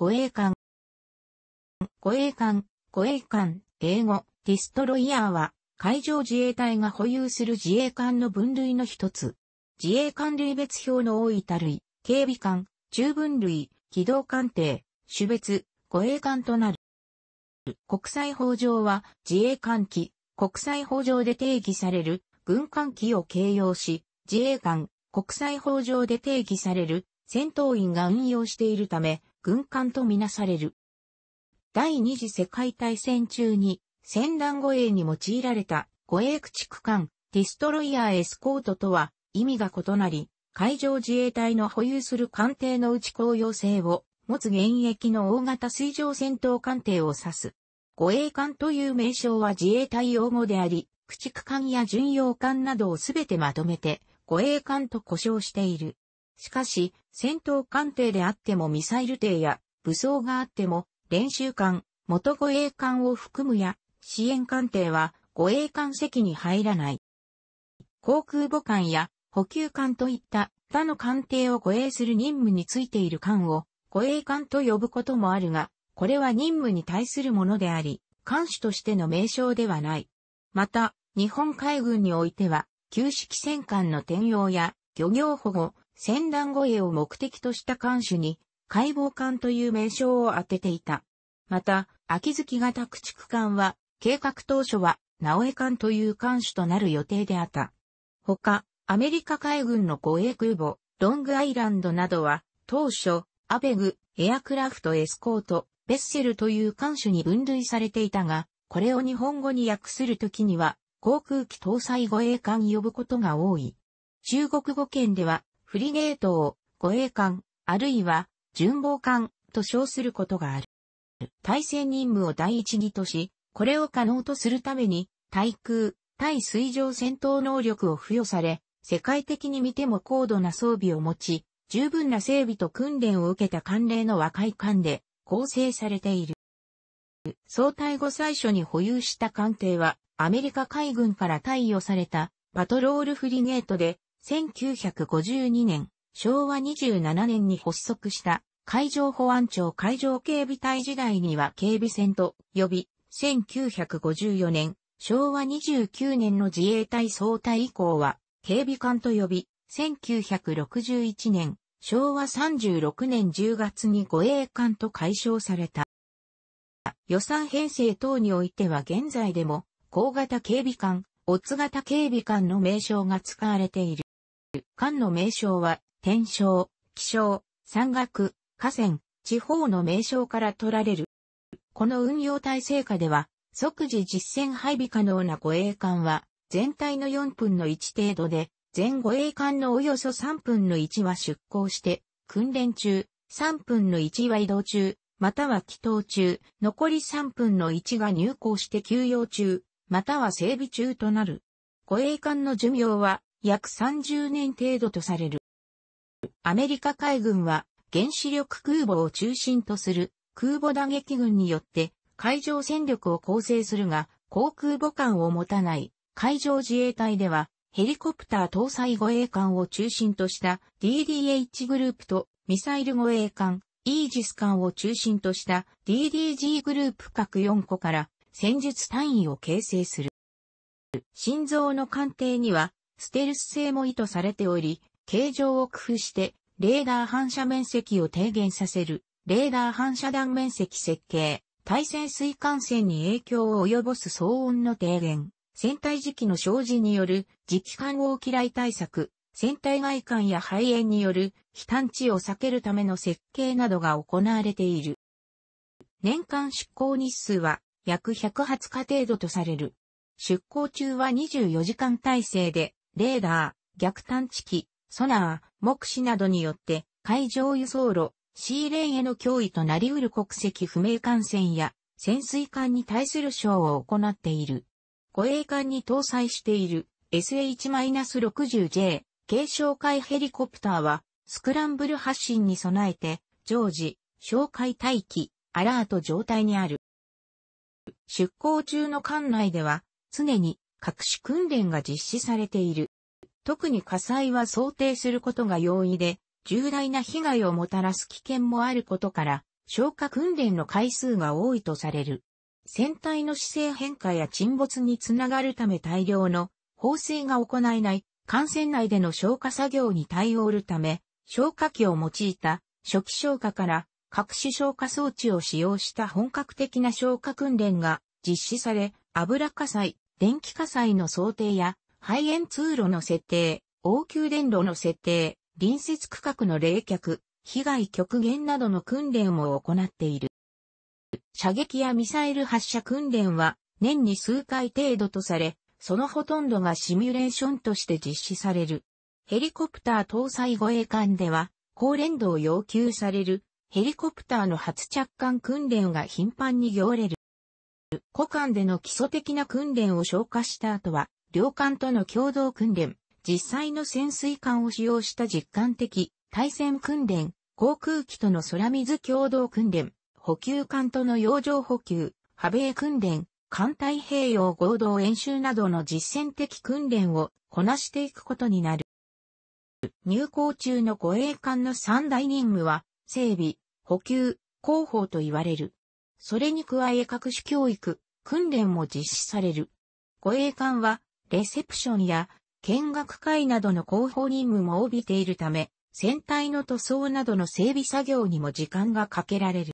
護衛艦。護衛艦、護衛艦、英語、ディストロイヤーは、海上自衛隊が保有する自衛艦の分類の一つ。自衛艦類別表の多い分類、警備艦、中分類、機動艦艇、種別、護衛艦となる。国際法上は自衛艦機、国際法上で定義される軍艦機を形容し、自衛艦、国際法上で定義される戦闘員が運用しているため、軍艦とみなされる。第二次世界大戦中に、戦乱護衛に用いられた護衛駆逐艦、ディストロイヤーエスコートとは意味が異なり、海上自衛隊の保有する艦艇のうち公用性を持つ現役の大型水上戦闘艦艇を指す。護衛艦という名称は自衛隊用語であり、駆逐艦や巡洋艦などをすべてまとめて護衛艦と呼称している。しかし、戦闘艦艇であってもミサイル艇や武装があっても練習艦、元護衛艦を含むや支援艦艇は護衛艦席に入らない。航空母艦や補給艦といった他の艦艇を護衛する任務についている艦を護衛艦と呼ぶこともあるが、これは任務に対するものであり、艦首としての名称ではない。また、日本海軍においては、旧式戦艦の転用や漁業保護、戦乱護衛を目的とした艦首に、解剖艦という名称を当てていた。また、秋月型駆逐艦は、計画当初は、直江艦という艦首となる予定であった。他、アメリカ海軍の護衛空母、ロングアイランドなどは、当初、アベグ、エアクラフトエスコート、ベッセルという艦首に分類されていたが、これを日本語に訳するときには、航空機搭載護衛艦呼ぶことが多い。中国語圏では、フリゲートを護衛艦、あるいは巡防艦と称することがある。対戦任務を第一義とし、これを可能とするために、対空、対水上戦闘能力を付与され、世界的に見ても高度な装備を持ち、十分な整備と訓練を受けた艦例の和解艦で構成されている。総対後最初に保有した艦艇は、アメリカ海軍から貸与されたパトロールフリゲートで、1952年、昭和27年に発足した海上保安庁海上警備隊時代には警備船と呼び、1954年、昭和29年の自衛隊総隊以降は警備艦と呼び、1961年、昭和36年10月に護衛艦と解消された。予算編成等においては現在でも、高型警備艦、オツ型警備艦の名称が使われている。艦の名称は、天正、気象、山岳、河川、地方の名称から取られる。この運用体制下では、即時実戦配備可能な護衛艦は、全体の4分の1程度で、全護衛艦のおよそ3分の1は出港して、訓練中、3分の1は移動中、または祈祷中、残り3分の1が入港して休養中、または整備中となる。護衛艦の寿命は約30年程度とされる。アメリカ海軍は原子力空母を中心とする空母打撃軍によって海上戦力を構成するが航空母艦を持たない海上自衛隊ではヘリコプター搭載護衛艦を中心とした DDH グループとミサイル護衛艦イージス艦を中心とした DDG グループ各4個から戦術単位を形成する。心臓の艦艇にはステルス性も意図されており、形状を工夫して、レーダー反射面積を低減させる、レーダー反射断面積設計、対潜水艦船に影響を及ぼす騒音の低減、船体時期の生じによる磁気管を嫌い対策、船体外観や肺炎による非探知を避けるための設計などが行われている。年間出港日数は約120日程度とされる。出港中は24時間体制でレーダー、逆探知機、ソナー、目視などによって海上輸送路、シーレーンへの脅威となり得る国籍不明艦船や潜水艦に対する賞を行っている。護衛艦に搭載している SH-60J 軽哨戒ヘリコプターはスクランブル発進に備えて常時、哨戒待機、アラート状態にある。出港中の艦内では常に各種訓練が実施されている。特に火災は想定することが容易で、重大な被害をもたらす危険もあることから、消火訓練の回数が多いとされる。船体の姿勢変化や沈没につながるため大量の放水が行えない艦船内での消火作業に対応るため、消火器を用いた初期消火から各種消火装置を使用した本格的な消火訓練が実施され、油火災、電気火災の想定や排煙通路の設定、応急電路の設定、隣接区画の冷却、被害極限などの訓練を行っている。射撃やミサイル発射訓練は年に数回程度とされ、そのほとんどがシミュレーションとして実施される。ヘリコプター搭載護衛艦では、高連動要求される、ヘリコプターの初着艦訓練が頻繁に行れる。古艦での基礎的な訓練を消化した後は、両艦との共同訓練、実際の潜水艦を使用した実感的、対戦訓練、航空機との空水共同訓練、補給艦との洋上補給、波米訓練、艦太平洋合同演習などの実践的訓練をこなしていくことになる。入港中の護衛艦の三大任務は、整備、補給、広報と言われる。それに加え各種教育、訓練も実施される。護衛艦はレセプションや見学会などの広報任務も帯びているため、船体の塗装などの整備作業にも時間がかけられる。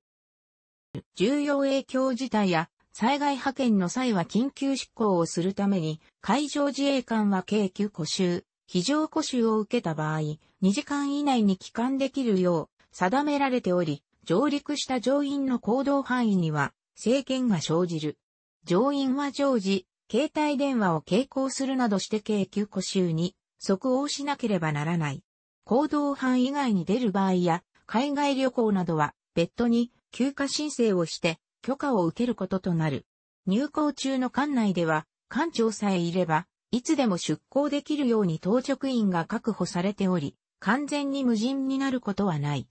重要影響事態や災害派遣の際は緊急執行をするために、海上自衛官は軽急補修、非常補修を受けた場合、2時間以内に帰還できるよう定められており、上陸した乗員の行動範囲には制限が生じる。乗員は常時携帯電話を携行するなどして計9個州に即応しなければならない。行動班以外に出る場合や、海外旅行などは別途に休暇申請をして許可を受けることとなる。入港中の館内では、館長さえいれば、いつでも出港できるように当直員が確保されており、完全に無人になることはない。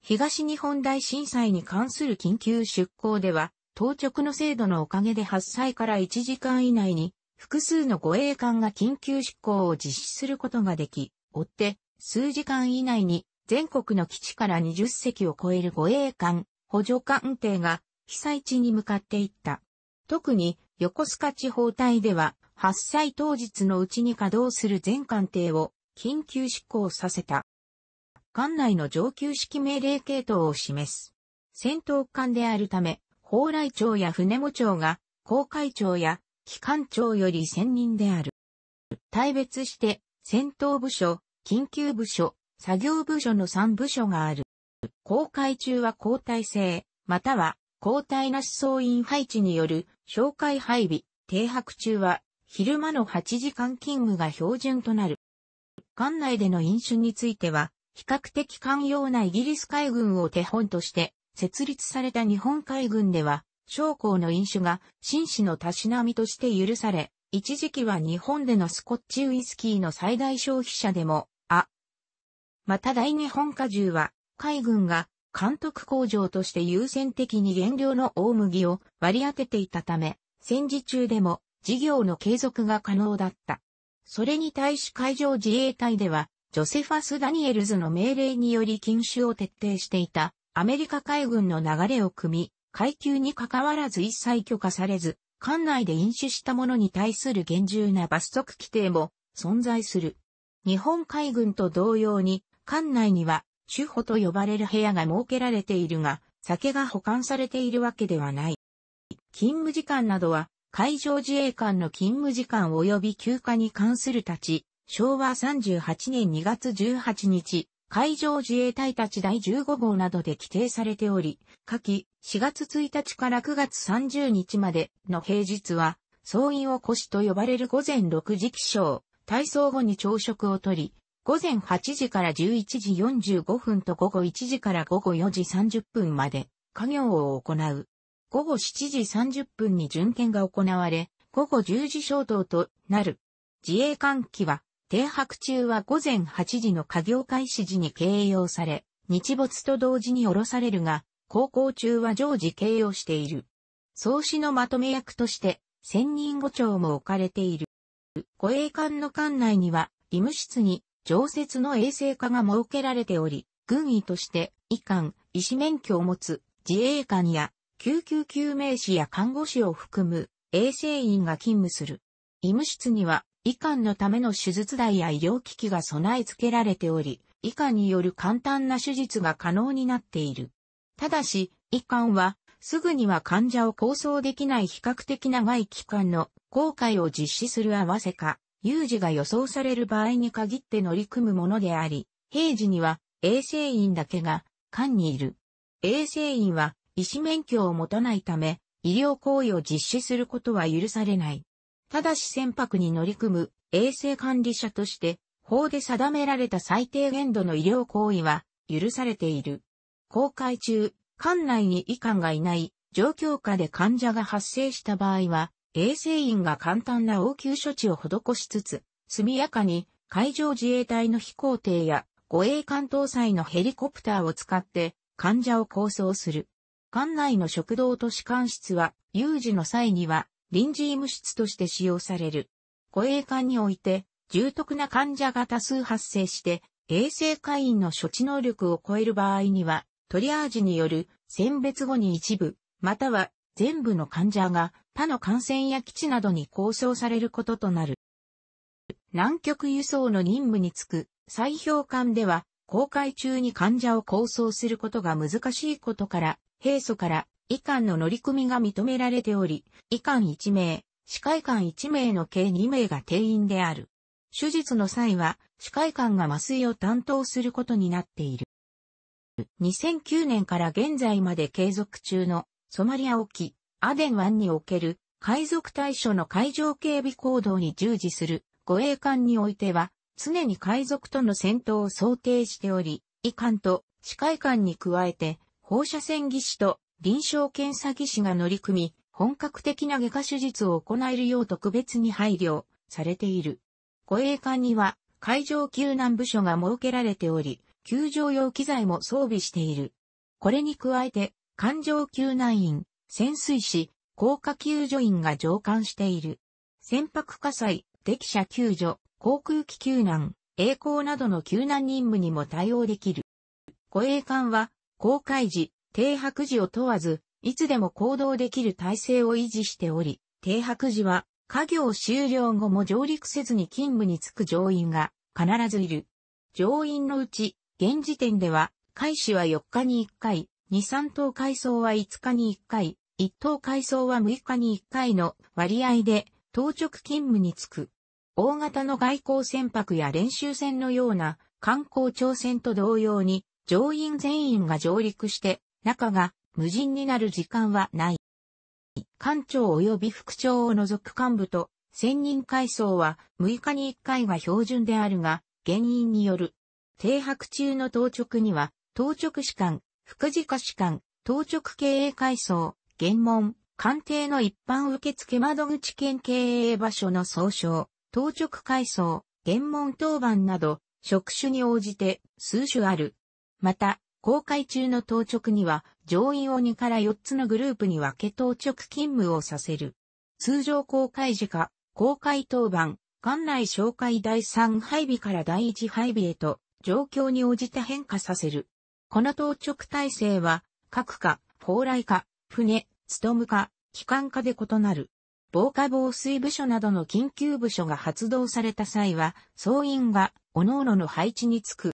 東日本大震災に関する緊急出港では、当直の制度のおかげで発災から1時間以内に、複数の護衛艦が緊急執行を実施することができ、追って、数時間以内に、全国の基地から20隻を超える護衛艦、補助艦艇が、被災地に向かっていった。特に、横須賀地方隊では、発災当日のうちに稼働する全艦艇を、緊急執行させた。艦内の上級式命令系統を示す。戦闘艦であるため、蓬莱町や船母町が、公海町や、機関庁より専任である。大別して、戦闘部署、緊急部署、作業部署の3部署がある。公海中は交代制、または交代なし総員配置による紹介配備、停泊中は昼間の8時間勤務が標準となる。艦内での飲酒については、比較的寛容なイギリス海軍を手本として、設立された日本海軍では、将校の飲酒が紳士のたしなみとして許され、一時期は日本でのスコッチウイスキーの最大消費者でも、あ。また大日本荷重は、海軍が監督工場として優先的に原料の大麦を割り当てていたため、戦時中でも事業の継続が可能だった。それに対し海上自衛隊では、ジョセファス・ダニエルズの命令により禁酒を徹底していたアメリカ海軍の流れを組み、階級に関わらず一切許可されず、艦内で飲酒した者に対する厳重な罰則規定も存在する。日本海軍と同様に、艦内には、主保と呼ばれる部屋が設けられているが、酒が保管されているわけではない。勤務時間などは、海上自衛官の勤務時間及び休暇に関する立ち、昭和38年2月18日、海上自衛隊たち第15号などで規定されており、下記4月1日から9月30日までの平日は、総員を腰と呼ばれる午前6時起床、体操後に朝食をとり、午前8時から11時45分と午後1時から午後4時30分まで、家業を行う。午後7時30分に巡検が行われ、午後10時消灯となる。自衛官機は停泊中は午前8時の稼業開始時に掲揚され、日没と同時に降ろされるが、航行中は常時掲揚している。創始のまとめ役として、千人五丁も置かれている。護衛艦の艦内には、医務室に常設の衛生課が設けられており、軍医として、医官、医師免許を持つ、自衛官や、救急救命士や看護師を含む、衛生員が勤務する。医務室には、医官のための手術台や医療機器が備え付けられており、医官による簡単な手術が可能になっている。ただし、医官は、すぐには患者を構想できない比較的長い期間の航海を実施する合わせか、有事が予想される場合に限って乗り組むものであり、平時には衛生員だけが官にいる。衛生員は医師免許を持たないため、医療行為を実施することは許されない。ただし船舶に乗り組む衛生管理者として、法で定められた最低限度の医療行為は許されている。公開中、艦内に医官がいない状況下で患者が発生した場合は、衛生員が簡単な応急処置を施しつつ、速やかに海上自衛隊の飛行艇や護衛艦搭載のヘリコプターを使って患者を構想する。艦内の食堂と士官室は有事の際には臨時医務室として使用される。護衛艦において、重篤な患者が多数発生して、衛生会員の処置能力を超える場合には、トリアージによる選別後に一部、または全部の患者が他の感染や基地などに構想されることとなる。南極輸送の任務につく再評艦では、航海中に患者を構想することが難しいことから、平素から以間の乗組が認められており、以間1名、司会官1名の計2名が定員である。手術の際は、司会官が麻酔を担当することになっている。2009年から現在まで継続中のソマリア沖、アデン湾における海賊対処の海上警備行動に従事する護衛艦においては、常に海賊との戦闘を想定しており、遺憾と司会艦に加えて、放射線技師と臨床検査技師が乗り組み、本格的な外科手術を行えるよう特別に配慮されている。護衛艦には海上救難部署が設けられており、救助用機材も装備している。これに加えて、艦上救難員、潜水士、降下救助員が乗艦している。船舶火災、敵車救助、航空機救難、栄光などの救難任務にも対応できる。護衛艦は、航海時、停泊時を問わず、いつでも行動できる体制を維持しており、停泊時は、家業終了後も上陸せずに勤務に就く乗員が必ずいる。乗員のうち、現時点では、開始は4日に1回、2、3等改装は5日に1回、1等改装は6日に1回の割合で、当直勤務に就く。大型の外交船舶や練習船のような観光庁船と同様に、乗員全員が上陸して中が無人になる時間はない。官庁及び副庁を除く幹部と専任階層は6日に1回が標準であるが、原因による。停泊中の当直には、当直士官、副次科士官、当直経営階層、原門、官邸の一般受付窓口兼経営場所の総称、当直階層、原門当番など、職種に応じて数種ある。また、公開中の当直には、上院を2から4つのグループに分け当直勤務をさせる。通常公開時か、公開当番、館内紹介第3配備から第1配備へと、状況に応じて変化させる。この当直体制は、各課、蓬来課、船、務課、機関課で異なる。防火防水部署などの緊急部署が発動された際は、総員が、各々の配置につく。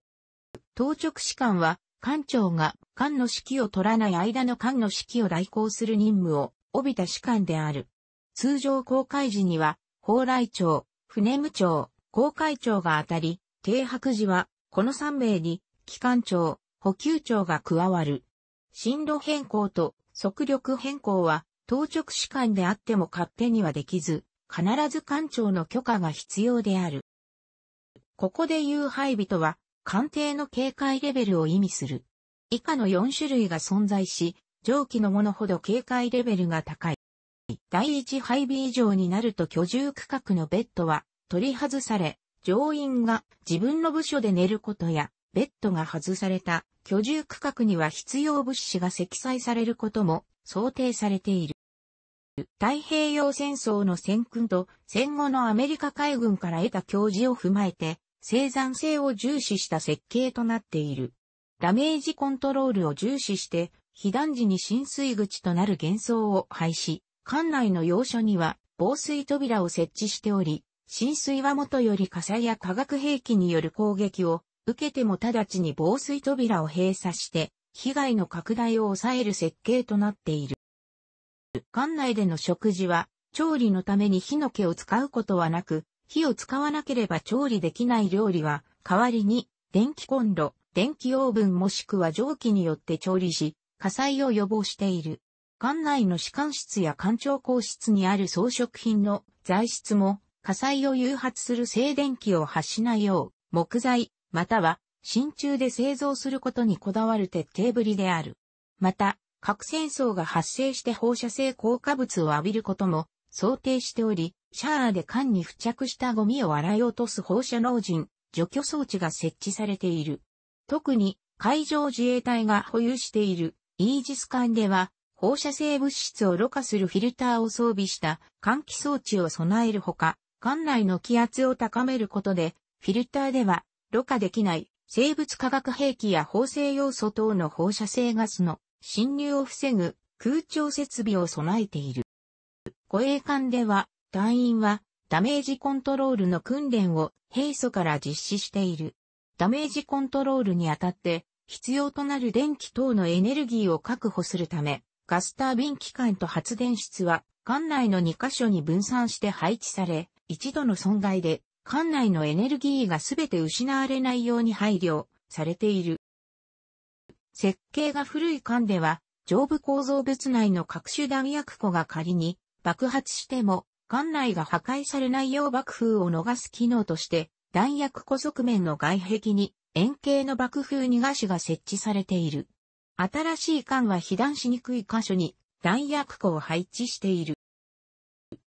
当直士官は、艦長が艦の指揮を取らない間の艦の指揮を代行する任務を帯びた士官である。通常公開時には、蓬莱長、船務長、公開長が当たり、停泊時は、この3名に、機関長、補給長が加わる。進路変更と速力変更は、当直士官であっても勝手にはできず、必ず艦長の許可が必要である。ここで言う配備とは、艦艇の警戒レベルを意味する。以下の4種類が存在し、上記のものほど警戒レベルが高い。第1配備以上になると居住区画のベッドは取り外され、乗員が自分の部署で寝ることや、ベッドが外された居住区画には必要物資が積載されることも想定されている。太平洋戦争の戦訓と戦後のアメリカ海軍から得た教示を踏まえて、生産性を重視した設計となっている。ダメージコントロールを重視して、被弾時に浸水口となる幻想を廃止、館内の要所には防水扉を設置しており、浸水はもとより火災や化学兵器による攻撃を受けても直ちに防水扉を閉鎖して、被害の拡大を抑える設計となっている。館内での食事は、調理のために火の気を使うことはなく、火を使わなければ調理できない料理は、代わりに、電気コンロ、電気オーブンもしくは蒸気によって調理し、火災を予防している。館内の士官室や館長公室にある装飾品の材質も火災を誘発する静電気を発しないよう木材または真鍮で製造することにこだわる徹底ぶりである。また、核戦争が発生して放射性硬化物を浴びることも想定しており、シャアーで缶に付着したゴミを洗い落とす放射能人、除去装置が設置されている。特に海上自衛隊が保有しているイージス艦では放射性物質をろ過するフィルターを装備した換気装置を備えるほか、艦内の気圧を高めることで、フィルターではろ過できない生物化学兵器や放射要素等の放射性ガスの侵入を防ぐ空調設備を備えている。護衛艦では隊員はダメージコントロールの訓練を平素から実施している。ダメージコントロールにあたって必要となる電気等のエネルギーを確保するため、ガスタービン機関と発電室は館内の2カ所に分散して配置され、一度の損害で館内のエネルギーが全て失われないように配慮されている。設計が古い館では、上部構造物内の各種弾薬庫が仮に爆発しても艦内が破壊されないよう爆風を逃す機能として、弾薬庫側面の外壁に円形の爆風逃がしが設置されている。新しい艦は被弾しにくい箇所に弾薬庫を配置している。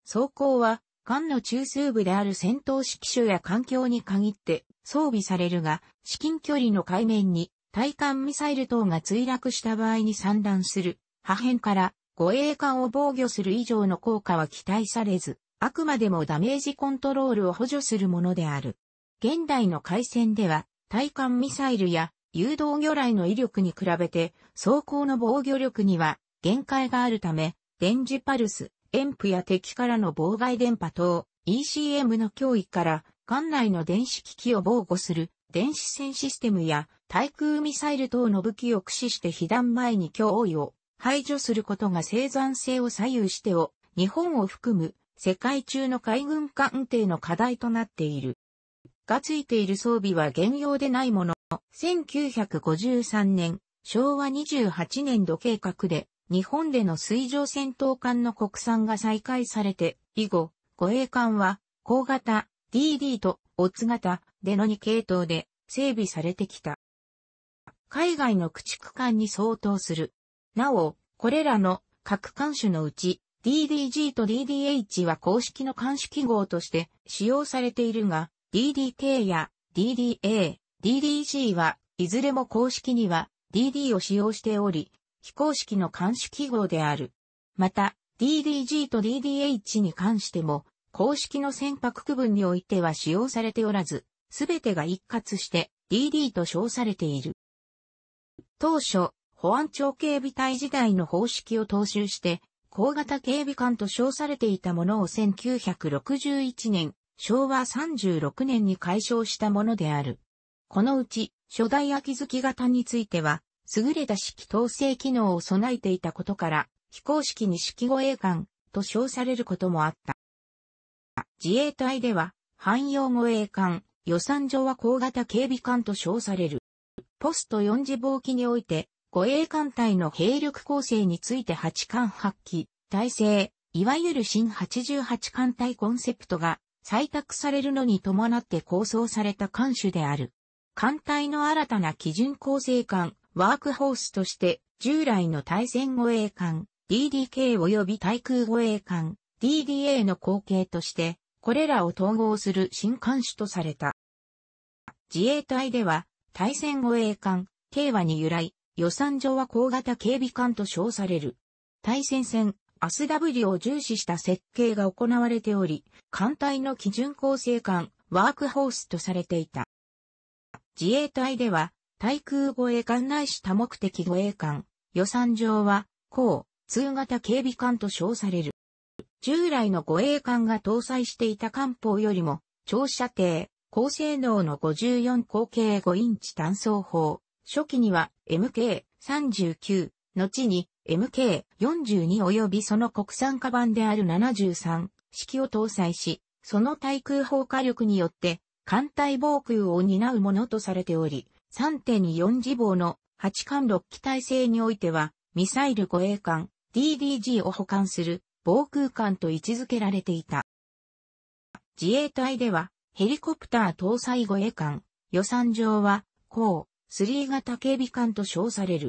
装甲は艦の中枢部である戦闘指揮所や環境に限って装備されるが、至近距離の海面に対艦ミサイル等が墜落した場合に散乱する破片から護衛艦を防御する以上の効果は期待されず、あくまでもダメージコントロールを補助するものである。現代の海戦では、対艦ミサイルや誘導魚雷の威力に比べて、装甲の防御力には限界があるため、電磁パルス、遠布や敵からの妨害電波等、ECM の脅威から、艦内の電子機器を防護する電子戦システムや対空ミサイル等の武器を駆使して被弾前に脅威を排除することが生産性を左右してを、日本を含む世界中の海軍艦艇の課題となっている。がついている装備は現用でないもの。1953年、昭和28年度計画で、日本での水上戦闘艦の国産が再開されて、以後、護衛艦は、高型、DD と、オッツ型、での2系統で、整備されてきた。海外の駆逐艦に相当するなお、これらの各監守のうち DDG と DDH は公式の監視記号として使用されているが、DDK や DDA、DDG はいずれも公式には DD を使用しており、非公式の監視記号である。また、DDG と DDH に関しても、公式の船舶区分においては使用されておらず、すべてが一括して DD と称されている。当初、保安庁警備隊時代の方式を踏襲して、高型警備官と称されていたものを1961年、昭和36年に解消したものである。このうち、初代秋月型については、優れた指揮統制機能を備えていたことから、非公式に指揮護衛官と称されることもあった。自衛隊では、汎用護衛艦、予算上は高型警備艦と称される。ポスト4次防機において、護衛艦隊の兵力構成について8艦発揮、体制、いわゆる新88艦隊コンセプトが採択されるのに伴って構想された艦種である。艦隊の新たな基準構成艦、ワークホースとして、従来の対戦護衛艦、DDK 及び対空護衛艦、DDA の後継として、これらを統合する新艦種とされた。自衛隊では、対戦護衛艦、K はに由来、予算上は高型警備艦と称される。対戦線、アス W を重視した設計が行われており、艦隊の基準構成艦、ワークホースとされていた。自衛隊では、対空護衛艦内し多目的護衛艦、予算上は、高、通型警備艦と称される。従来の護衛艦が搭載していた艦砲よりも、長射程、高性能の54口径5インチ単装砲、初期には MK39、後に MK42 及びその国産化版である73式を搭載し、その対空砲火力によって艦隊防空を担うものとされており、3.4 2次防の8艦6機体制においては、ミサイル護衛艦 DDG を保管する防空艦と位置づけられていた。自衛隊ではヘリコプター搭載護衛艦予算上は、こ3型警備艦と称される。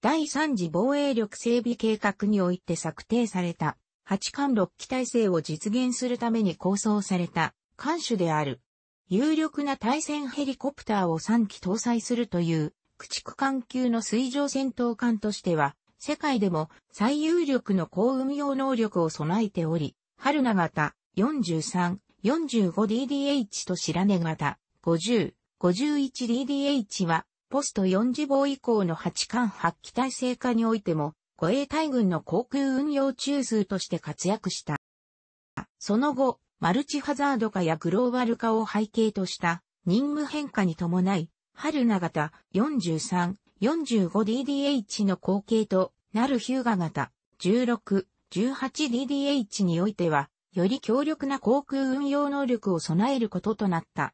第3次防衛力整備計画において策定された、八艦六機体制を実現するために構想された、艦種である。有力な対戦ヘリコプターを3機搭載するという、駆逐艦級の水上戦闘艦としては、世界でも最有力の高運用能力を備えており、春名型 43-45DDH と白根型50 51DDH は、ポスト4次防以降の8艦発揮体制下においても、護衛隊軍の航空運用中枢として活躍した。その後、マルチハザード化やグローバル化を背景とした任務変化に伴い、春名型 43-45DDH の後継となるヒューガ型 16-18DDH においては、より強力な航空運用能力を備えることとなった。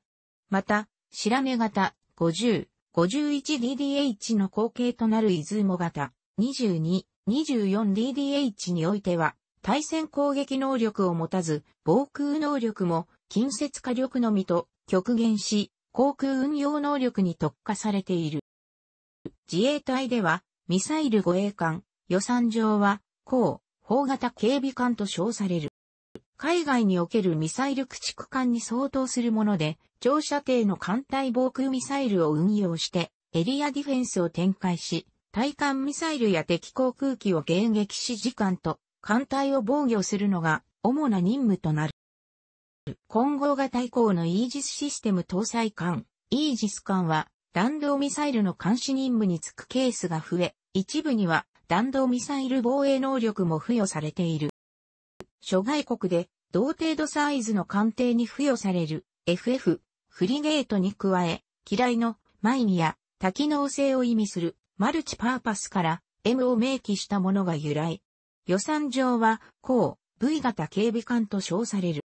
また、白目型、50、51DDH の後継となる出雲型、22、24DDH においては、対戦攻撃能力を持たず、防空能力も、近接火力のみと極限し、航空運用能力に特化されている。自衛隊では、ミサイル護衛艦、予算上は、高、砲型警備艦と称される。海外におけるミサイル駆逐艦に相当するもので、長射程の艦隊防空ミサイルを運用して、エリアディフェンスを展開し、対艦ミサイルや敵航空機を迎撃し時間と艦隊を防御するのが主な任務となる。混合型以降のイージスシステム搭載艦、イージス艦は弾道ミサイルの監視任務に就くケースが増え、一部には弾道ミサイル防衛能力も付与されている。諸外国で同程度サイズの艦艇に付与される FF フリゲートに加え、機雷のイミや多機能性を意味するマルチパーパスから M を明記したものが由来。予算上は、高 V 型警備艦と称される。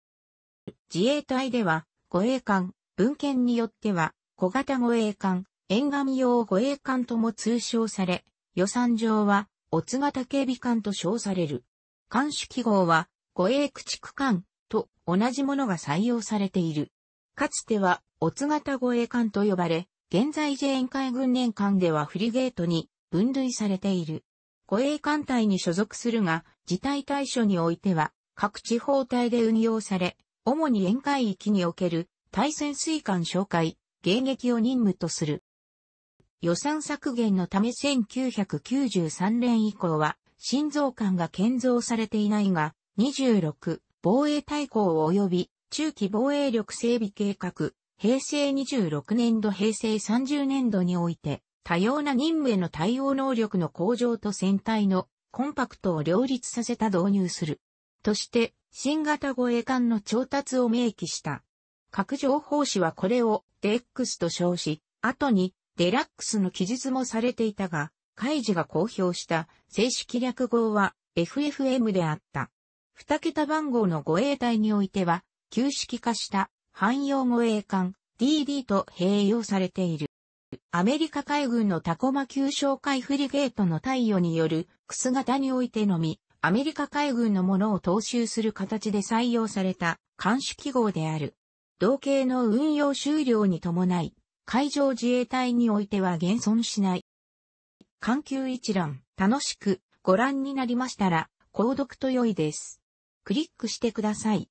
自衛隊では、護衛艦、文献によっては、小型護衛艦、沿岸用護衛艦とも通称され、予算上は、オツ型警備艦と称される。監視記号は、護衛駆逐艦と同じものが採用されている。かつては、オツ型護衛艦と呼ばれ、現在自衛海軍連艦ではフリゲートに分類されている。護衛艦隊に所属するが、事態対処においては、各地方隊で運用され、主に沿海域における対潜水艦紹介、迎撃を任務とする。予算削減のため1993年以降は、新造艦が建造されていないが、26、防衛大綱及び中期防衛力整備計画、平成26年度平成30年度において、多様な任務への対応能力の向上と戦隊のコンパクトを両立させた導入する。として、新型護衛艦の調達を明記した。各情報誌はこれを DX と称し、後にデラックスの記述もされていたが、カイジが公表した正式略号は FFM であった。二桁番号の護衛隊においては、旧式化した汎用護衛艦 DD と併用されている。アメリカ海軍のタコマ級哨戒フリゲートの太陽によるクス型においてのみ、アメリカ海軍のものを踏襲する形で採用された監視記号である。同型の運用終了に伴い、海上自衛隊においては現存しない。環球一覧、楽しくご覧になりましたら、購読と良いです。クリックしてください。